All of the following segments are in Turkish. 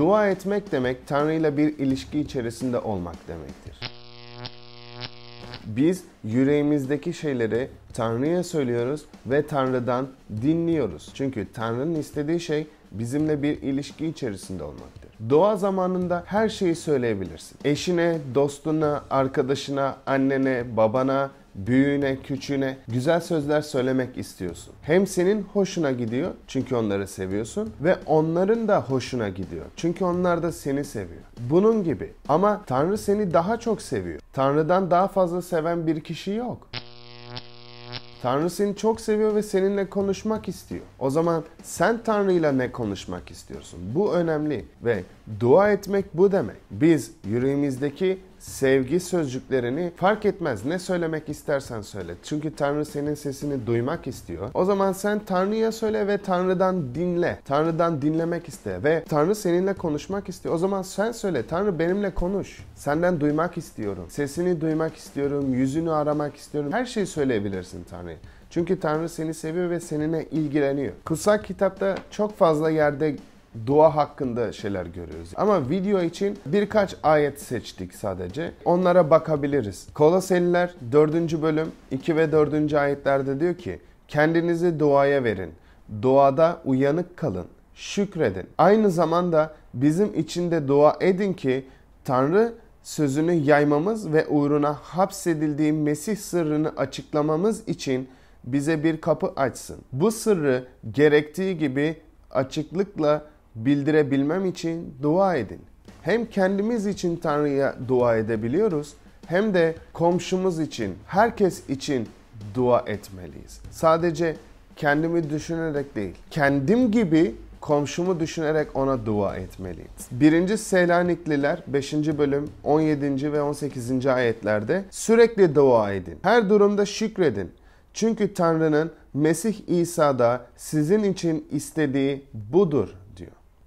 Dua etmek demek Tanrı ile bir ilişki içerisinde olmak demektir. Biz yüreğimizdeki şeyleri Tanrı'ya söylüyoruz ve Tanrı'dan dinliyoruz. Çünkü Tanrı'nın istediği şey bizimle bir ilişki içerisinde olmaktır. Doğa zamanında her şeyi söyleyebilirsin. Eşine, dostuna, arkadaşına, annene, babana, büyüğüne, küçüğüne güzel sözler söylemek istiyorsun. Hem senin hoşuna gidiyor çünkü onları seviyorsun ve onların da hoşuna gidiyor. Çünkü onlar da seni seviyor. Bunun gibi ama Tanrı seni daha çok seviyor. Tanrı'dan daha fazla seven bir kişi yok. Tanrı seni çok seviyor ve seninle konuşmak istiyor. O zaman sen Tanrı'yla ne konuşmak istiyorsun? Bu önemli ve Dua etmek bu demek. Biz yüreğimizdeki sevgi sözcüklerini fark etmez ne söylemek istersen söyle. Çünkü Tanrı senin sesini duymak istiyor. O zaman sen Tanrı'ya söyle ve Tanrı'dan dinle. Tanrı'dan dinlemek iste ve Tanrı seninle konuşmak istiyor. O zaman sen söyle Tanrı benimle konuş. Senden duymak istiyorum. Sesini duymak istiyorum. Yüzünü aramak istiyorum. Her şeyi söyleyebilirsin Tanrı'ya. Çünkü Tanrı seni seviyor ve seninle ilgileniyor. Kutsal kitapta çok fazla yerde dua hakkında şeyler görüyoruz. Ama video için birkaç ayet seçtik sadece. Onlara bakabiliriz. Koloseliler 4. bölüm 2 ve 4. ayetlerde diyor ki kendinizi duaya verin. Duada uyanık kalın. Şükredin. Aynı zamanda bizim için de dua edin ki Tanrı sözünü yaymamız ve uğruna hapsedildiği Mesih sırrını açıklamamız için bize bir kapı açsın. Bu sırrı gerektiği gibi açıklıkla bildirebilmem için dua edin. Hem kendimiz için Tanrı'ya dua edebiliyoruz hem de komşumuz için, herkes için dua etmeliyiz. Sadece kendimi düşünerek değil, kendim gibi komşumu düşünerek ona dua etmeliyiz. 1. Selanikliler 5. bölüm 17. ve 18. ayetlerde sürekli dua edin. Her durumda şükredin. Çünkü Tanrı'nın Mesih İsa'da sizin için istediği budur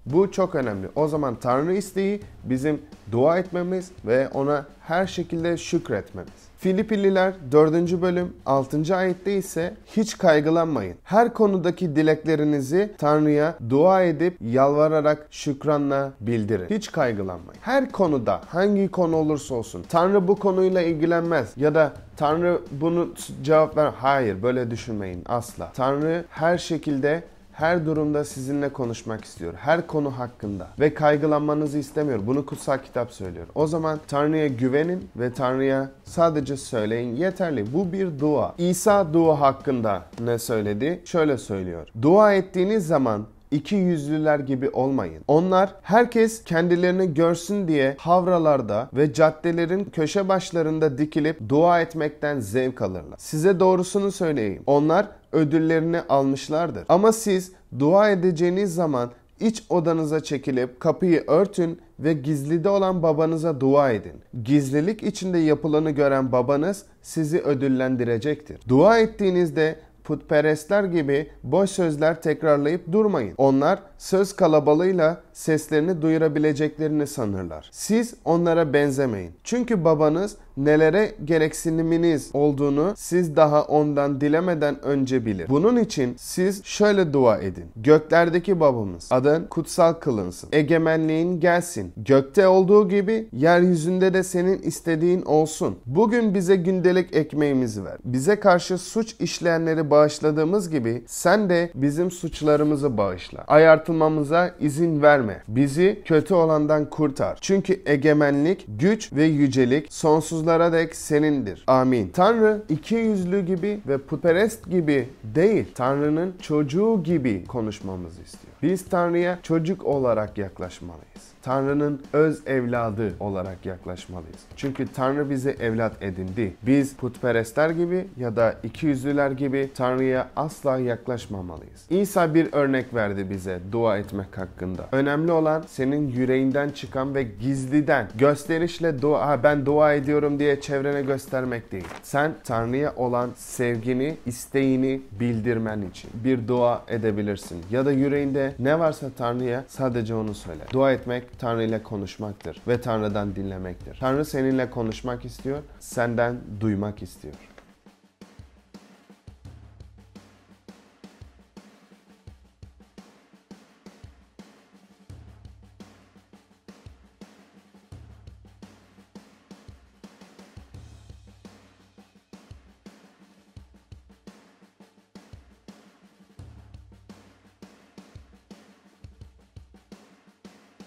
bu çok önemli. O zaman Tanrı isteği bizim dua etmemiz ve ona her şekilde şükretmemiz. Filipililer 4. bölüm 6. ayette ise hiç kaygılanmayın. Her konudaki dileklerinizi Tanrı'ya dua edip yalvararak şükranla bildirin. Hiç kaygılanmayın. Her konuda hangi konu olursa olsun Tanrı bu konuyla ilgilenmez ya da Tanrı bunu cevap ver. Hayır böyle düşünmeyin asla. Tanrı her şekilde her durumda sizinle konuşmak istiyor. Her konu hakkında ve kaygılanmanızı istemiyor. Bunu kutsal kitap söylüyor. O zaman Tanrı'ya güvenin ve Tanrı'ya sadece söyleyin. Yeterli. Bu bir dua. İsa dua hakkında ne söyledi? Şöyle söylüyor. Dua ettiğiniz zaman iki yüzlüler gibi olmayın. Onlar herkes kendilerini görsün diye havralarda ve caddelerin köşe başlarında dikilip dua etmekten zevk alırlar. Size doğrusunu söyleyeyim. Onlar ödüllerini almışlardır. Ama siz dua edeceğiniz zaman iç odanıza çekilip kapıyı örtün ve gizlide olan babanıza dua edin. Gizlilik içinde yapılanı gören babanız sizi ödüllendirecektir. Dua ettiğinizde putperestler gibi boş sözler tekrarlayıp durmayın. Onlar söz kalabalığıyla seslerini duyurabileceklerini sanırlar. Siz onlara benzemeyin. Çünkü babanız nelere gereksiniminiz olduğunu siz daha ondan dilemeden önce bilir. Bunun için siz şöyle dua edin. Göklerdeki babamız adın kutsal kılınsın. Egemenliğin gelsin. Gökte olduğu gibi yeryüzünde de senin istediğin olsun. Bugün bize gündelik ekmeğimizi ver. Bize karşı suç işleyenleri bağışladığımız gibi sen de bizim suçlarımızı bağışla. Ayartılmamıza izin verme verme. Bizi kötü olandan kurtar. Çünkü egemenlik, güç ve yücelik sonsuzlara dek senindir. Amin. Tanrı iki yüzlü gibi ve putperest gibi değil, Tanrı'nın çocuğu gibi konuşmamızı istiyor. Biz Tanrı'ya çocuk olarak yaklaşmalıyız. Tanrı'nın öz evladı olarak yaklaşmalıyız. Çünkü Tanrı bizi evlat edindi. Biz putperestler gibi ya da ikiyüzlüler gibi Tanrı'ya asla yaklaşmamalıyız. İsa bir örnek verdi bize dua etmek hakkında. Önemli olan senin yüreğinden çıkan ve gizliden gösterişle dua ben dua ediyorum diye çevrene göstermek değil. Sen Tanrı'ya olan sevgini, isteğini bildirmen için bir dua edebilirsin. Ya da yüreğinde ne varsa Tanrı'ya sadece onu söyle. Dua etmek Tanrı ile konuşmaktır ve Tanrı'dan dinlemektir. Tanrı seninle konuşmak istiyor, senden duymak istiyor.